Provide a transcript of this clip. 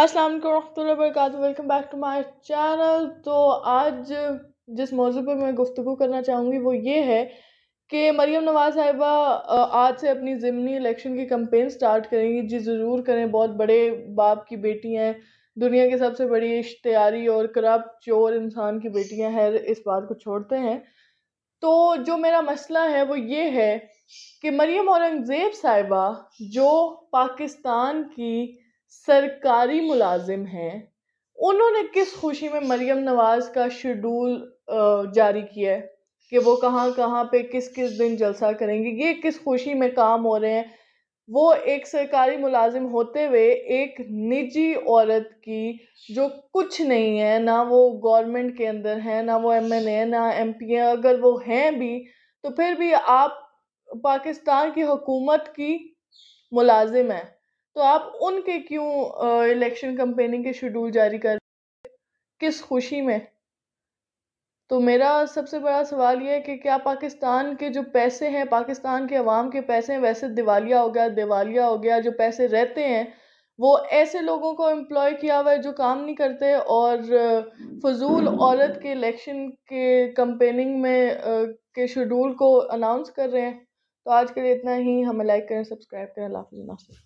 अस्सलाम वालेकुम वरहमल welcome back to my channel तो आज जिस मौजू पर मैं गुफ्तु करना चाहूँगी वो ये है कि मरीम नवाज़ साहिबा आज से अपनी ज़िमनी इलेक्शन की कम्पेन स्टार्ट करेंगी जी ज़रूर करें बहुत बड़े बाप की बेटियाँ हैं दुनिया की सबसे बड़ी इश्तारी और करप्ट चोर इंसान की बेटियाँ हैं इस बात को छोड़ते हैं तो जो मेरा मसला है वो ये है कि मरीम औरंगज़ेब साहिबा जो पाकिस्तान की सरकारी मुलाजिम हैं उन्होंने किस खुशी में मरियम नवाज़ का शेड्यूल जारी किया है कि वो कहाँ कहाँ पे किस किस दिन जलसा करेंगे ये किस खुशी में काम हो रहे हैं वो एक सरकारी मुलाजिम होते हुए एक निजी औरत की जो कुछ नहीं है ना वो गवर्नमेंट के अंदर है ना वो एम एन ए ना एम पी है अगर वो हैं भी तो फिर भी आप पाकिस्तान की हुकूमत की मुलाजिम हैं तो आप उनके क्यों इलेक्शन कंपेनिंग के शेड्यूल जारी कर किस खुशी में तो मेरा सबसे बड़ा सवाल ये है कि क्या पाकिस्तान के जो पैसे हैं पाकिस्तान के अवाम के पैसे हैं वैसे दिवालिया हो गया दिवालिया हो गया जो पैसे रहते हैं वो ऐसे लोगों को एम्प्लॉय किया हुआ है जो काम नहीं करते और फजूल औरत के इलेक्शन के कंपेनिंग में के शेड्यूल को अनाउंस कर रहे हैं तो आज के लिए इतना ही हमें लाइक करें सब्सक्राइब करें अल्लाह हाफिज़